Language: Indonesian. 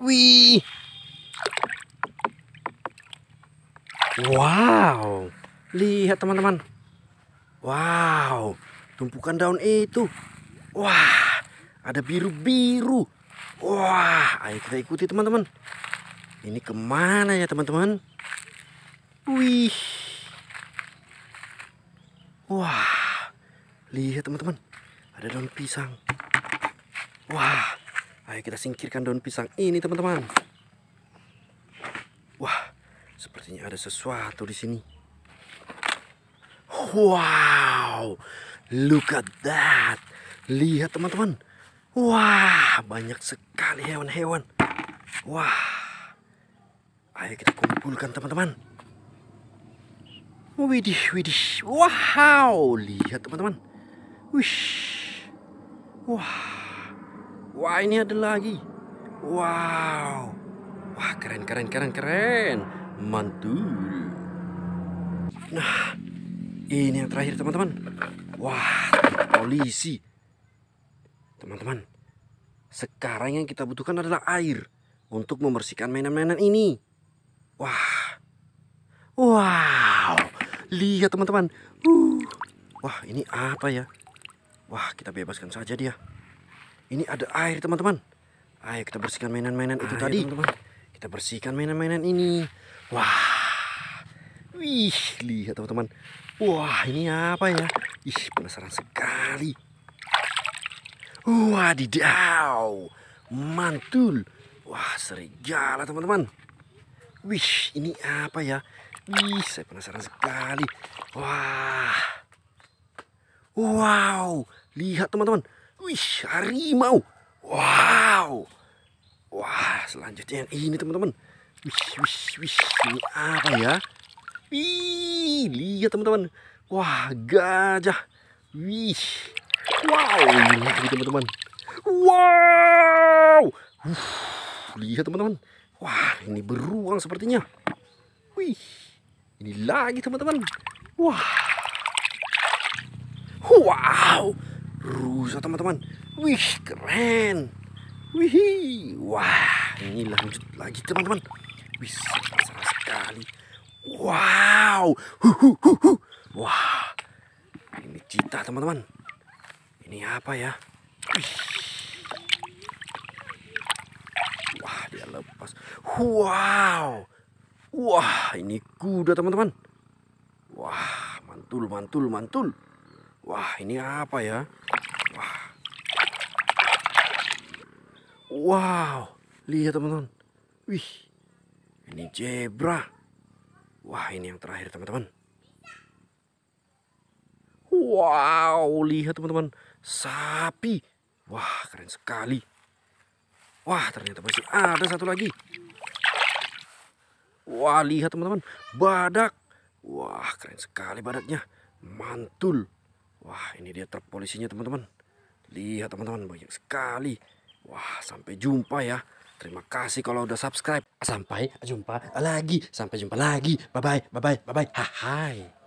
Wih. Wow. Lihat teman-teman. Wow. Tumpukan daun itu. Wah. Ada biru-biru. Wah. Ayo kita ikuti teman-teman. Ini kemana ya teman-teman? Wih. Wah. Lihat teman-teman. Ada daun pisang. Wah. Ayo kita singkirkan daun pisang ini teman-teman. Wah, sepertinya ada sesuatu di sini. Wow, look at that. Lihat teman-teman. Wah, banyak sekali hewan-hewan. Wah, ayo kita kumpulkan teman-teman. Widih, widih. Wow, lihat teman-teman. Wih. Wah. Wah ini ada lagi. Wow. Wah keren keren keren keren. Mantul. Nah ini yang terakhir teman-teman. Wah polisi. Teman-teman. Sekarang yang kita butuhkan adalah air. Untuk membersihkan mainan-mainan ini. Wah. Wow. Lihat teman-teman. Uh. Wah ini apa ya? Wah kita bebaskan saja dia. Ini ada air teman-teman. Ayo kita bersihkan mainan-mainan itu tadi. Teman -teman. Kita bersihkan mainan-mainan ini. Wah. Wih, lihat teman-teman. Wah, ini apa ya? Ih, penasaran sekali. Wah, Wadidaw. Mantul. Wah, serigala teman-teman. Wih, ini apa ya? Wih, saya penasaran sekali. Wah. Wow, lihat teman-teman. Wih, harimau. Wow. Wah, selanjutnya yang ini teman-teman. Wih, wih, wih. Ini apa ya? Wih, lihat teman-teman. Wah, gajah. Wih. Wow, ini teman-teman. Wow. Uf, lihat teman-teman. Wah, ini beruang sepertinya. Wih. Ini lagi teman-teman. Wah. Wow rusak teman-teman wih keren wih wah ini lanjut lagi teman-teman bisa salah sekali wow hu, hu, hu, hu. wah ini cita teman-teman ini apa ya wah dia lepas wow wah ini kuda teman-teman wah mantul mantul mantul Wah, ini apa ya? Wah. Wow, lihat teman-teman. Wih, ini zebra. Wah, ini yang terakhir teman-teman. Wow, lihat teman-teman. Sapi. Wah, keren sekali. Wah, ternyata masih ada satu lagi. Wah, lihat teman-teman. Badak. Wah, keren sekali badaknya. Mantul. Wah ini dia truk polisinya teman-teman. Lihat teman-teman banyak sekali. Wah sampai jumpa ya. Terima kasih kalau udah subscribe. Sampai jumpa lagi. Sampai jumpa lagi. Bye-bye. Bye-bye. Bye-bye. Hai.